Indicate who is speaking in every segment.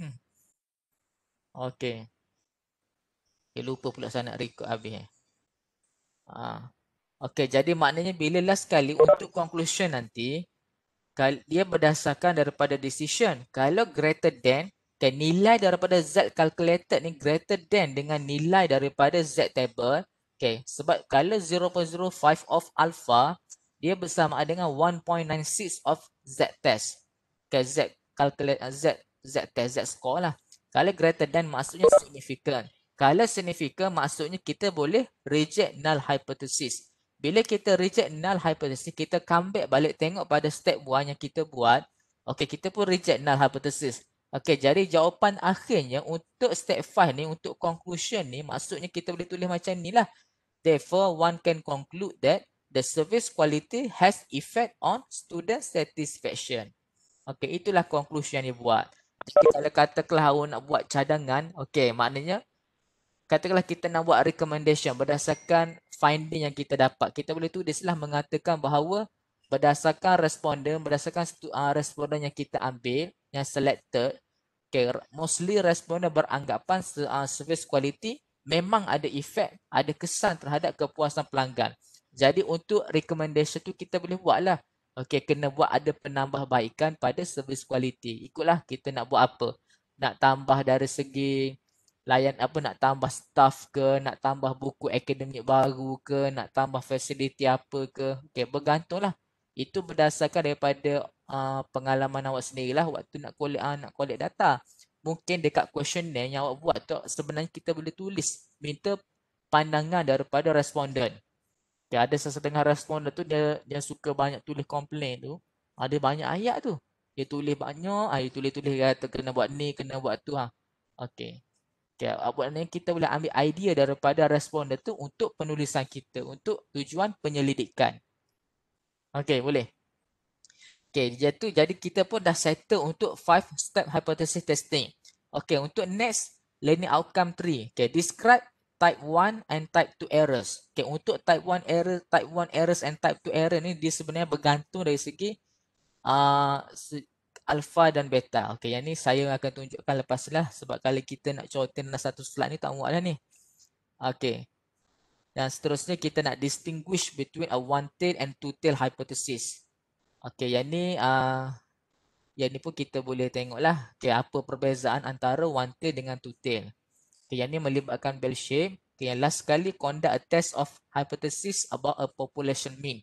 Speaker 1: Hmm. Okey. Dia lupa pula saya nak record habis. Eh. Ha. Okey, jadi maknanya bila last kali untuk conclusion nanti, dia berdasarkan daripada decision. Kalau greater than, okay, nilai daripada Z calculated ni greater than dengan nilai daripada Z table. Okey, sebab kalau 0.05 of alpha, dia bersama dengan 1.96 of Z test. Okey, Z, Z Z test, Z score lah. Kalau greater than maksudnya significant. Kalau significant maksudnya kita boleh reject null hypothesis. Bila kita reject null hypothesis, kita come back balik tengok pada step buah yang kita buat. Okay, kita pun reject null hypothesis. Okay, jadi jawapan akhirnya untuk step 5 ni, untuk conclusion ni, maksudnya kita boleh tulis macam ni lah. Therefore, one can conclude that the service quality has effect on student satisfaction. Okay, itulah conclusion yang dia buat kalau katakanlah awak nak buat cadangan, okey, maknanya katakanlah kita nak buat recommendation berdasarkan finding yang kita dapat. Kita boleh tu tulislah mengatakan bahawa berdasarkan responden, berdasarkan uh, responden yang kita ambil, yang selected, okay, mostly responden beranggapan uh, service quality memang ada efek, ada kesan terhadap kepuasan pelanggan. Jadi untuk recommendation tu kita boleh buatlah. Okay, kena buat ada penambahbaikan pada service quality. Ikutlah kita nak buat apa. Nak tambah dari segi layan apa, nak tambah staff ke, nak tambah buku akademik baru ke, nak tambah facility apa ke. Okay, bergantunglah. Itu berdasarkan daripada uh, pengalaman awak sendirilah waktu nak collect, uh, nak collect data. Mungkin dekat questionnaire yang awak buat tu sebenarnya kita boleh tulis minta pandangan daripada responden. Dia ada sesetengah responder tu dia dia suka banyak tulis komplain tu. Ada ah, banyak ayat tu. Dia tulis banyak, ah, dia tulis-tulis kata kena buat ni, kena buat tu. Ha. Ah. Okay. Okay, apa ah, ni kita boleh ambil idea daripada responder tu untuk penulisan kita. Untuk tujuan penyelidikan. Okay, boleh. Okay, dia tu, jadi kita pun dah settle untuk five step hypothesis testing. Okay, untuk next learning outcome 3. Okay, describe type 1 and type 2 errors. Okay, untuk type 1 error, type 1 errors and type 2 error ni dia sebenarnya bergantung dari segi uh, alpha dan beta. Okay, yang ni saya akan tunjukkan lepas lah sebab kalau kita nak coretin dalam satu slide ni tak muat lah ni. Okay. Dan seterusnya kita nak distinguish between a one-tail and two-tail hypothesis. Okay, yang ni uh, yang ni pun kita boleh tengok lah. Okay, apa perbezaan antara one-tail dengan two-tail. Okay, yang ni melibatkan bell shape. Okay, yang last sekali conduct a test of hypothesis about a population mean.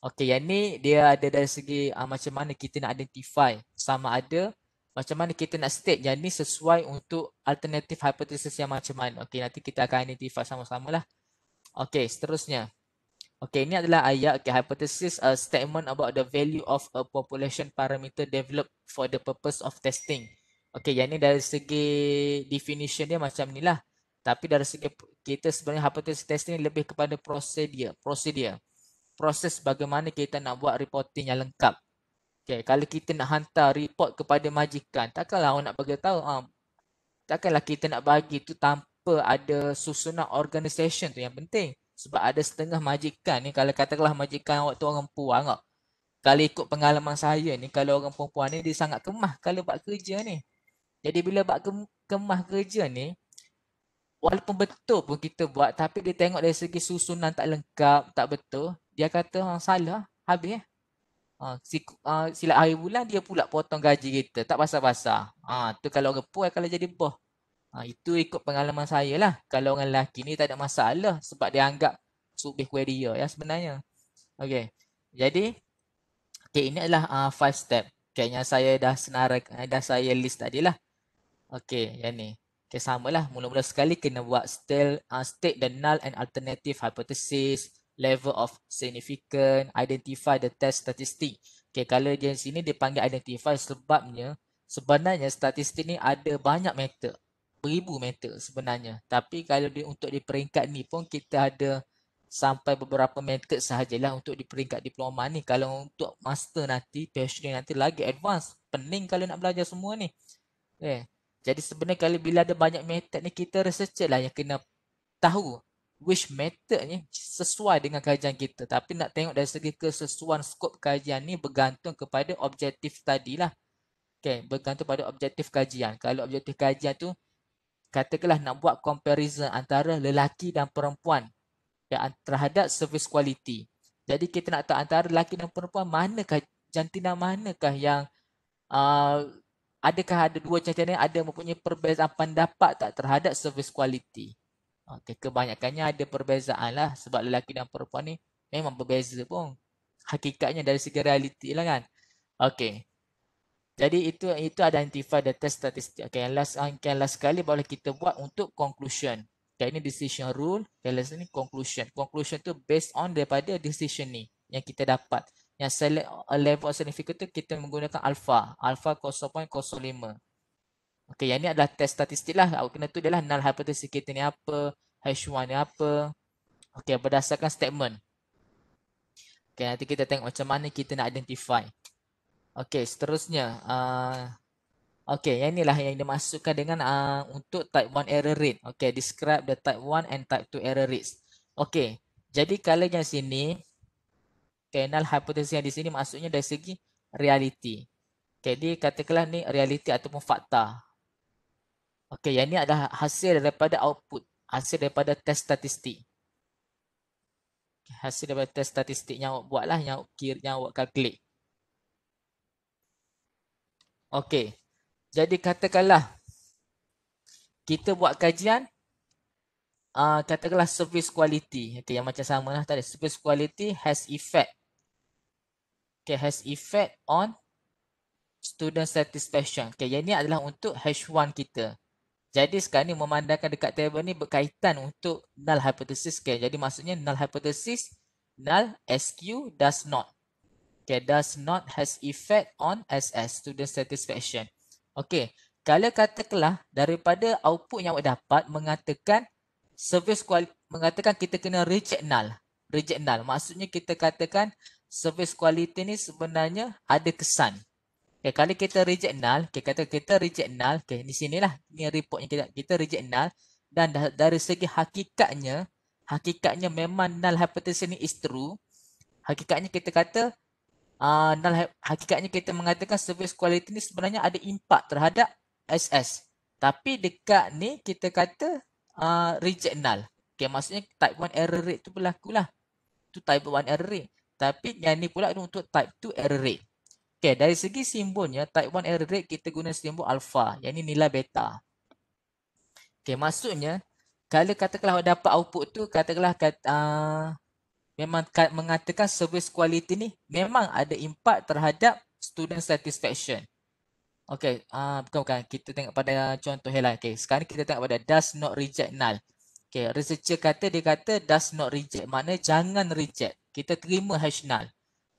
Speaker 1: Okay, yang ni dia ada dari segi uh, macam mana kita nak identify sama ada macam mana kita nak state yang ni sesuai untuk alternative hypothesis yang macam mana. Okay, nanti kita akan identify sama-sama lah. Okay, seterusnya. Okay, ini adalah ayat. Okay, hypothesis a statement about the value of a population parameter developed for the purpose of testing. Okey, yang ni dari segi definition dia macam ni lah. Tapi dari segi kita sebenarnya hypothesis testing ni lebih kepada prosedur. Prosedur. Proses bagaimana kita nak buat reporting yang lengkap. Okey, kalau kita nak hantar report kepada majikan, takkanlah orang nak bagi tahu. Ha, takkanlah kita nak bagi tu tanpa ada susunan organisation tu yang penting. Sebab ada setengah majikan ni, kalau katakanlah majikan awak tu orang puan ah, kalau ikut pengalaman saya ni, kalau orang perempuan ni dia sangat kemah kalau buat kerja ni. Jadi bila buat kemas kerja ni walaupun betul pun kita buat tapi dia tengok dari segi susunan tak lengkap, tak betul, dia kata ha, salah, habis. Ha si, ha, silap hari bulan dia pula potong gaji kita, tak pasal-pasal. Ha tu kalau orang puan kalau jadi boh, Ha itu ikut pengalaman saya lah. Kalau orang lelaki ni tak ada masalah sebab dia anggap subih kuih dia ya sebenarnya. Okay, Jadi okay, ini adalah uh, five step. Kayaknya saya dah senarai, eh, dah saya list tadi lah. Okay, yang ni. Okay, sama lah. Mula-mula sekali kena buat state, uh, state the null and alternative hypothesis, level of significant, identify the test statistic. Okay, kalau dia sini dia panggil identify sebabnya sebenarnya statistik ni ada banyak meter. Beribu meter sebenarnya. Tapi kalau dia untuk di peringkat ni pun kita ada sampai beberapa meter sahajalah untuk di peringkat diploma ni. Kalau untuk master nanti, PhD nanti lagi advance. Pening kalau nak belajar semua ni. Okay. Eh, jadi sebenarnya kalau bila ada banyak method ni kita researcher lah yang kena tahu which method ni sesuai dengan kajian kita. Tapi nak tengok dari segi kesesuaian skop kajian ni bergantung kepada objektif tadi lah. Okay, bergantung pada objektif kajian. Kalau objektif kajian tu katakanlah nak buat comparison antara lelaki dan perempuan ya, terhadap service quality. Jadi kita nak tahu antara lelaki dan perempuan manakah jantina manakah yang uh, adakah ada dua cacat ni ada mempunyai perbezaan pendapat tak terhadap service quality? Okey, kebanyakannya ada perbezaan lah sebab lelaki dan perempuan ni memang berbeza pun. Hakikatnya dari segi realiti lah kan. Okey, Jadi itu itu identify the test statistik Okay, yang last, yang last sekali boleh kita buat untuk conclusion. Okay, ini decision rule. Okay, last ni conclusion. Conclusion tu based on daripada decision ni yang kita dapat yang select a uh, level of significance tu kita menggunakan alpha alpha 0.05 Okay, yang ni adalah test statistik lah awak kena tu dia lah null hypothesis kita ni apa h1 ni apa Okay, berdasarkan statement Okay, nanti kita tengok macam mana kita nak identify Okay, seterusnya uh, okey yang inilah yang dimasukkan dengan uh, untuk type 1 error rate Okay, describe the type 1 and type 2 error rates Okay, jadi kalau yang sini kainal lah hypothesis yang di sini maksudnya dari segi reality. Jadi katakanlah ni reality ataupun fakta. Okey, yang ni adalah hasil daripada output, hasil daripada test statistik. Hasil daripada test statistik yang awak buatlah, yang awak kira, yang awak calculate. Okey. Jadi katakanlah kita buat kajian uh, katakanlah service quality. Okey, yang macam samalah tadi. Service quality has effect okay, has effect on student satisfaction. Okay, yang ini adalah untuk H1 kita. Jadi sekarang ni memandangkan dekat table ni berkaitan untuk null hypothesis. Okay, jadi maksudnya null hypothesis, null SQ does not. Okay, does not has effect on SS, student satisfaction. Okay, kalau katakanlah daripada output yang awak dapat mengatakan service quality, mengatakan kita kena reject null. Reject null, maksudnya kita katakan service quality ni sebenarnya ada kesan. Okay, kalau kita reject null, okay, kata kita reject null, okay, ni sinilah, ni report yang kita, kita reject null dan dari segi hakikatnya, hakikatnya memang null hypothesis ni is true. Hakikatnya kita kata, uh, null, hakikatnya kita mengatakan service quality ni sebenarnya ada impak terhadap SS. Tapi dekat ni kita kata uh, reject null. Okay, maksudnya type 1 error rate tu berlaku lah. Tu type 1 error rate. Tapi yang ni pula untuk type 2 error rate. Okay, dari segi simbolnya, type 1 error rate kita guna simbol alpha. Yang ni nilai beta. Okay, maksudnya, kalau katakanlah awak dapat output tu, katakanlah kata, uh, memang kat, mengatakan service quality ni memang ada impact terhadap student satisfaction. Okay, uh, bukan, bukan Kita tengok pada contoh headline. Okay, sekarang kita tengok pada does not reject null. Okay, researcher kata dia kata does not reject. Maknanya jangan reject kita terima hasnal.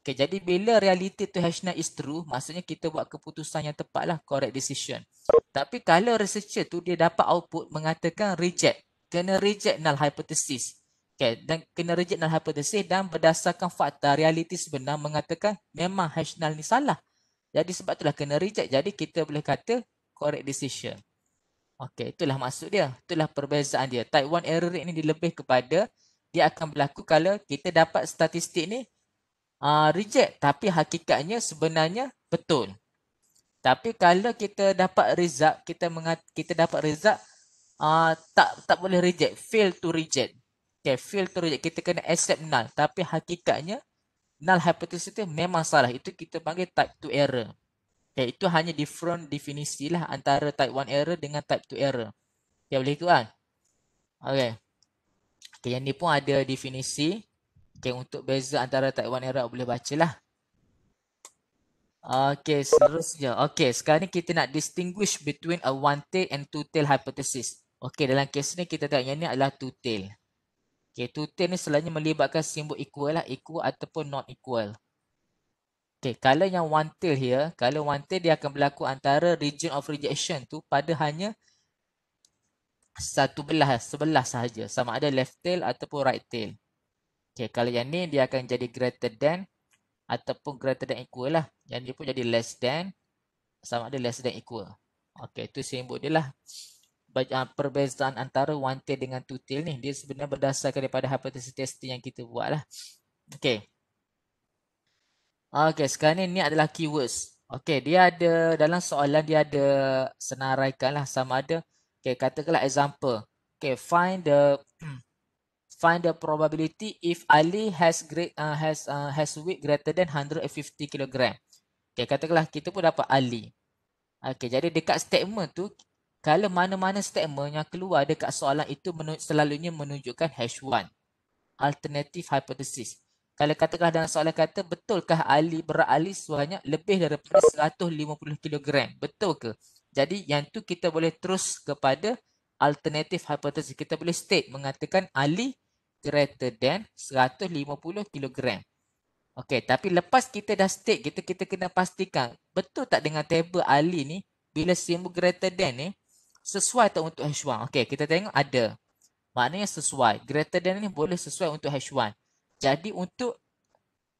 Speaker 1: Okay, jadi bila realiti tu hasnal is true, maksudnya kita buat keputusan yang tepat lah, correct decision. Tapi kalau researcher tu dia dapat output mengatakan reject, kena reject null hypothesis. Okay, dan kena reject null hypothesis dan berdasarkan fakta realiti sebenar mengatakan memang hasnal ni salah. Jadi sebab itulah kena reject. Jadi kita boleh kata correct decision. Okay, itulah maksud dia. Itulah perbezaan dia. Type 1 error rate ni dia lebih kepada dia akan berlaku kalau kita dapat statistik ni uh, reject tapi hakikatnya sebenarnya betul. Tapi kalau kita dapat result, kita mengat, kita dapat result uh, tak tak boleh reject, fail to reject. Okay, fail to reject. Kita kena accept null. Tapi hakikatnya null hypothesis itu memang salah. Itu kita panggil type 2 error. Okay, itu hanya different definisi lah antara type 1 error dengan type 2 error. Okay, boleh ikut kan? Okay. Okay, yang ni pun ada definisi. Okay, untuk beza antara Taiwan Arab boleh baca lah. Okay, seterusnya. Okay, sekarang ni kita nak distinguish between a one-tail and two-tail hypothesis. Okay, dalam kes ni kita tengok yang ni adalah two-tail. Okay, two-tail ni selalunya melibatkan simbol equal lah. Equal ataupun not equal. Okay, kalau yang one-tail here, kalau one-tail dia akan berlaku antara region of rejection tu pada hanya satu belah sebelah sahaja sama ada left tail ataupun right tail. Okey kalau yang ni dia akan jadi greater than ataupun greater than equal lah. Yang ni pun jadi less than sama ada less than equal. Okey itu simbol dia lah. Ah, perbezaan antara one tail dengan two tail ni dia sebenarnya berdasarkan daripada hypothesis testing yang kita buat lah. Okey. Okey sekarang ni ni adalah keywords. Okey dia ada dalam soalan dia ada senaraikan lah sama ada Okay, katakanlah example. Okay, find the find the probability if Ali has great uh, has uh, has weight greater than 150 kg. Okay, katakanlah kita pun dapat Ali. Okay, jadi dekat statement tu, kalau mana-mana statement yang keluar dekat soalan itu menuju, selalunya menunjukkan H1. Alternative hypothesis. Kalau katakanlah dalam soalan kata, betulkah Ali berat Ali sebanyak lebih daripada 150 kg? Betul ke? Betul ke? Jadi yang tu kita boleh terus kepada alternative hypothesis. Kita boleh state mengatakan Ali greater than 150 kilogram. Okey, tapi lepas kita dah state kita kita kena pastikan betul tak dengan table Ali ni bila CMU greater than ni sesuai tak untuk H1. Okey, kita tengok ada. Maknanya sesuai. Greater than ni boleh sesuai untuk H1. Jadi untuk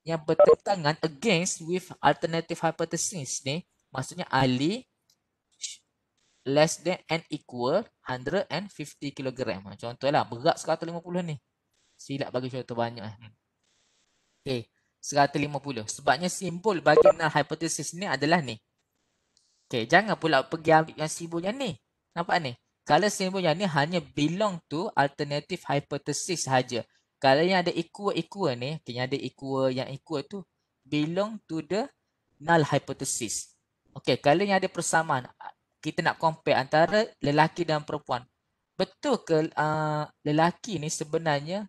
Speaker 1: yang bertentangan against with alternative hypothesis ni maksudnya Ali less than and equal 150 kg. Ha, contohlah berat 150 ni. Silap bagi contoh banyak eh. Okey, 150. Sebabnya simbol bagi null hypothesis ni adalah ni. Okey, jangan pula pergi ambil yang simbol yang ni. Nampak ni? Kalau simbol yang ni hanya belong to alternative hypothesis saja. Kalau yang ada equal-equal ni, okay, yang ada equal yang equal tu belong to the null hypothesis. Okey, kalau yang ada persamaan kita nak compare antara lelaki dan perempuan. Betul ke uh, lelaki ni sebenarnya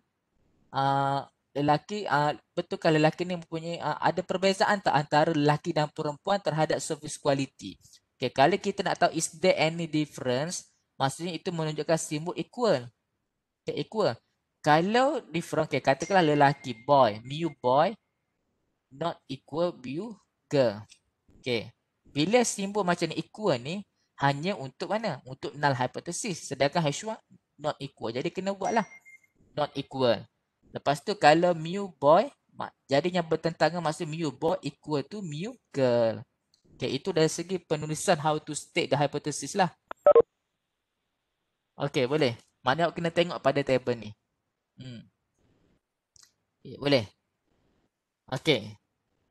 Speaker 1: uh, lelaki uh, betul ke lelaki ni mempunyai uh, ada perbezaan tak antara lelaki dan perempuan terhadap service quality. Okay, kalau kita nak tahu is there any difference, maksudnya itu menunjukkan simbol equal. Okay, equal. Kalau different, okay, katakanlah lelaki boy, new boy not equal mu girl. Okay. Bila simbol macam ni equal ni, hanya untuk mana? Untuk null hypothesis. Sedangkan H1 not equal. Jadi kena buatlah. Not equal. Lepas tu kalau mu boy, jadinya bertentangan maksud mu boy equal to mu girl. Okay, itu dari segi penulisan how to state the hypothesis lah. Okay, boleh. Mana awak kena tengok pada table ni. Hmm. Okay, eh, boleh. Okay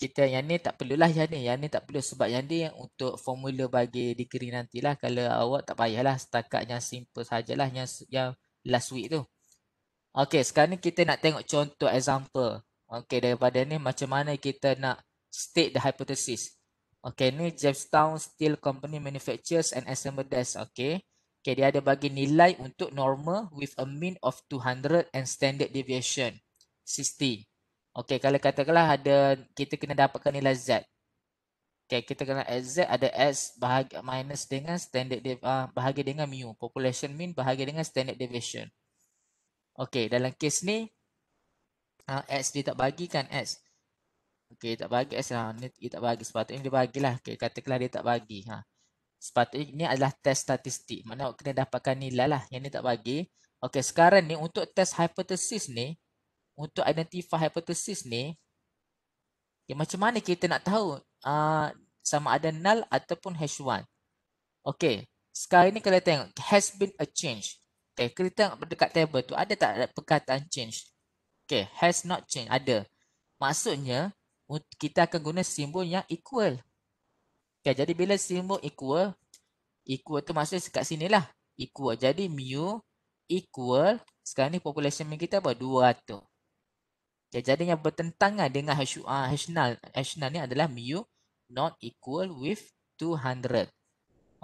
Speaker 1: kita yang ni tak perlulah yang ni yang ni tak perlu sebab yang ni yang untuk formula bagi degree nantilah kalau awak tak payahlah setakat yang simple sajalah yang yang last week tu okey sekarang ni kita nak tengok contoh example okey daripada ni macam mana kita nak state the hypothesis okey ni Jamestown Steel Company manufactures and assembles desk okey okey dia ada bagi nilai untuk normal with a mean of 200 and standard deviation 60 Okey, kalau katakanlah ada kita kena dapatkan nilai Z. Okey, kita kena Z ada S bahagi minus dengan standard dev, uh, ah, bahagi dengan mu. Population mean bahagi dengan standard deviation. Okey, dalam kes ni uh, X dia tak bagikan S. Okey, tak bagi S. lah. ni dia tak bagi. Sepatutnya dia bagilah. Okey, katakanlah dia tak bagi. Ha. Sepatutnya ini adalah test statistik. mana kena dapatkan nilai lah. Yang ni tak bagi. Okey, sekarang ni untuk test hipotesis ni untuk identify hypothesis ni ya macam mana kita nak tahu uh, sama ada null ataupun hash 1 ok sekarang ni kalau tengok has been a change ok eh, kita tengok dekat table tu ada tak ada perkataan change ok has not changed ada maksudnya kita akan guna simbol yang equal ok jadi bila simbol equal equal tu maksudnya kat sini lah equal jadi mu equal sekarang ni population kita apa 200 jadi yang bertentangan dengan hashnal. Hashnal ni adalah mu not equal with 200.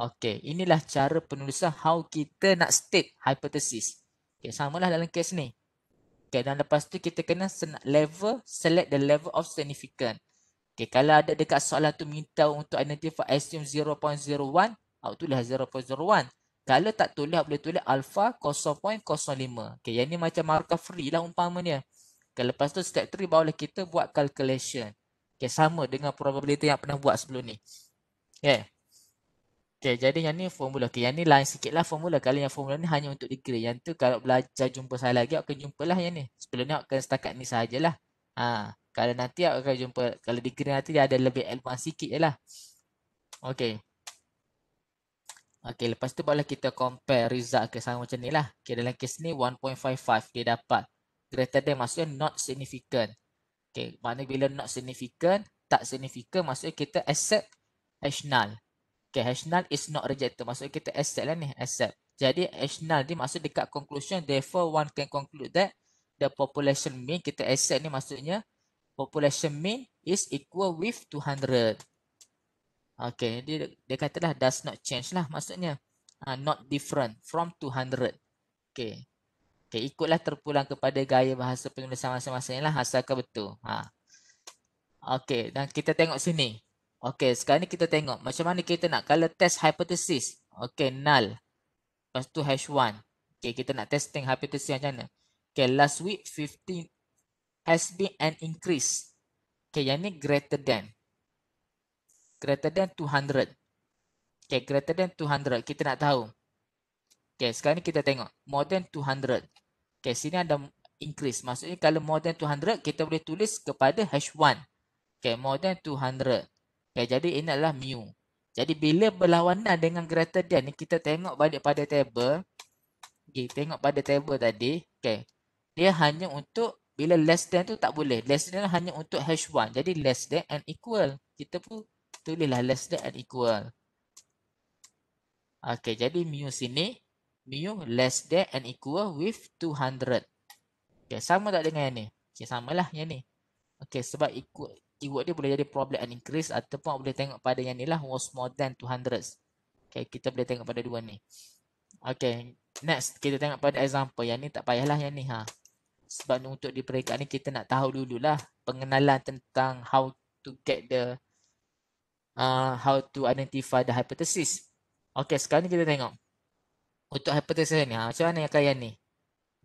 Speaker 1: Okey, inilah cara penulisan how kita nak state hypothesis. Okay, samalah dalam kes ni. Okey, dan lepas tu kita kena level, select the level of significant. Okey, kalau ada dekat soalan tu minta untuk identify assume 0.01, out tulis 0.01. Kalau tak tulis, boleh tulis alpha 0.05. Okay, yang ni macam markah free lah umpamanya. Okay, lepas tu step 3 barulah kita buat calculation. Okay, sama dengan probability yang pernah buat sebelum ni. Okay. Okay, jadi yang ni formula. Okay, yang ni lain sikit lah formula. Kali yang formula ni hanya untuk degree. Yang tu kalau belajar jumpa saya lagi, akan jumpa lah yang ni. Sebelum ni akan setakat ni sahajalah. Ha, kalau nanti akan jumpa, kalau degree nanti dia ada lebih advance sikit je lah. Okay. Okay, lepas tu boleh kita compare result ke okay, sama macam ni lah. Okay, dalam kes ni 1.55 dia dapat greater than maksudnya not significant. Okay, maknanya bila not significant, tak significant maksudnya kita accept H null. Okay, H null is not rejected. Maksudnya kita accept lah ni, accept. Jadi H null ni maksud dekat conclusion, therefore one can conclude that the population mean kita accept ni maksudnya population mean is equal with 200. Okay, jadi dia katalah does not change lah maksudnya. Uh, not different from 200. Okay, Okay, ikutlah terpulang kepada gaya bahasa penulisan masing-masing lah. Asalkan betul. Ha. Okay, dan kita tengok sini. Okay, sekarang ni kita tengok macam mana kita nak. Kalau test hypothesis. Okay, null. Lepas tu hash 1. Okay, kita nak testing hypothesis macam mana. Okay, last week 15 has been an increase. Okay, yang ni greater than. Greater than 200. Okay, greater than 200. Kita nak tahu. Okay, sekarang ni kita tengok. More than 200. Okay, sini ada increase. Maksudnya kalau more than 200, kita boleh tulis kepada H1. Okay, more than 200. Okay, jadi ini adalah mu. Jadi bila berlawanan dengan greater than ni, kita tengok balik pada table. Okay, tengok pada table tadi. Okay, dia hanya untuk bila less than tu tak boleh. Less than hanya untuk H1. Jadi less than and equal. Kita pun tulislah less than and equal. Okay, jadi mu sini mu less than and equal with 200. Okay, sama tak dengan yang ni? Okay, samalah yang ni. Okay, sebab ikut, keyword dia boleh jadi problem and increase ataupun boleh tengok pada yang ni lah was more than 200. Okay, kita boleh tengok pada dua ni. Okay, next kita tengok pada example. Yang ni tak payahlah yang ni ha. Sebab untuk di peringkat ni kita nak tahu dulu lah, pengenalan tentang how to get the uh, how to identify the hypothesis. Okay, sekarang ni kita tengok untuk hipotesis ni. Ha, macam mana yang kalian ni?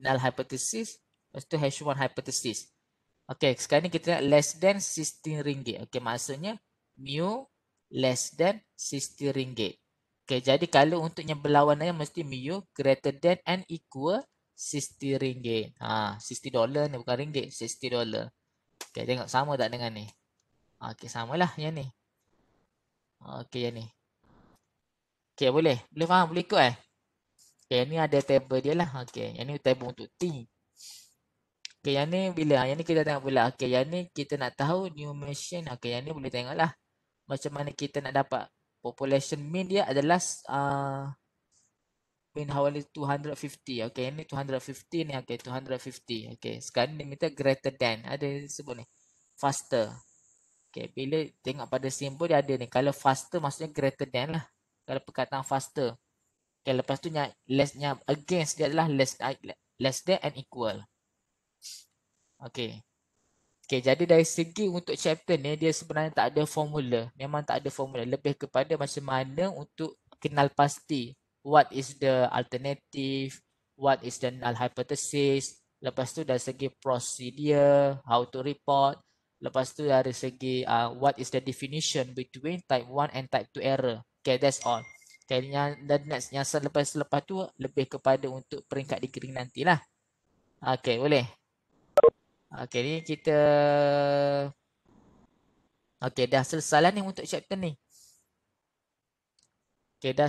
Speaker 1: Null hypothesis. Lepas tu hash 1 hypothesis. Okay. Sekarang ni kita nak less than 16 ringgit. Okay. Maksudnya mu less than 16 ringgit. Okay. Jadi kalau untuk yang berlawanannya mesti mu greater than and equal 60 ringgit. Ha, 60 dollar ni bukan ringgit. 60 dollar. Okay. Tengok sama tak dengan ni? Okay. Samalah yang ni. Okay. Yang ni. Okay. Boleh? Boleh faham? Boleh ikut eh? Okay, yang ni ada table dia lah. Okay, yang ni table untuk T. Okay, yang ni bila? Yang ni kita tengok pula. Okay, yang ni kita nak tahu new machine. Okay, yang ni boleh tengok lah. Macam mana kita nak dapat population mean dia adalah uh, mean hawali 250. Okay, yang ni 250 ni. Okay, 250. Okay, sekarang ni minta greater than. Ada sebut ni. Faster. Okay, bila tengok pada simbol dia ada ni. Kalau faster maksudnya greater than lah. Kalau perkataan Faster. Okay, lepas tu lessnya against dia adalah less, less than and equal. Okay. Okay, jadi dari segi untuk chapter ni, dia sebenarnya tak ada formula. Memang tak ada formula. Lebih kepada macam mana untuk kenal pasti what is the alternative, what is the null hypothesis, lepas tu dari segi procedure, how to report, lepas tu dari segi uh, what is the definition between type 1 and type 2 error. Okay, that's all. Dan yang, dan yang selepas selepas tu lebih kepada untuk peringkat degree nantilah. Okey, boleh. Okey, ni kita Okey, dah selesai lah ni untuk chapter ni. Okey, dah